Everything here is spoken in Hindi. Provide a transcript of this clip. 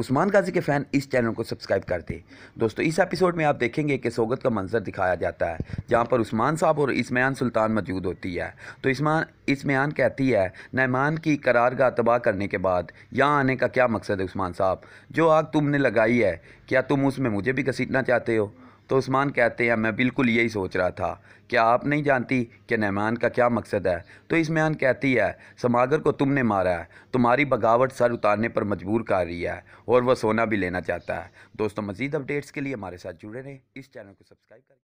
उस्मान गाजी के फ़ैन इस चैनल को सब्सक्राइब कर दे दोस्तों इस एपिसोड में आप देखेंगे कि सोगत का मंजर दिखाया जाता है जहाँ पर उस्मान साहब और इसमान सुल्तान मौजूद होती है तो इसमान इसमान कहती है नहमान की करारगा तबाह करने के बाद यहाँ आने का क्या मकसद है उस्मान साहब जो आग तुमने लगाई है क्या तुम उसमें मुझे भी घसीटना चाहते हो तो उस्मान कहते हैं मैं बिल्कुल यही सोच रहा था क्या आप नहीं जानती कि नहमान का क्या मकसद है तो इसमान कहती है समागर को तुमने मारा है तुम्हारी बगावट सर उतारने पर मजबूर कर रही है और वह सोना भी लेना चाहता है दोस्तों मजीद अपडेट्स के लिए हमारे साथ जुड़े रहें इस चैनल को सब्सक्राइब करें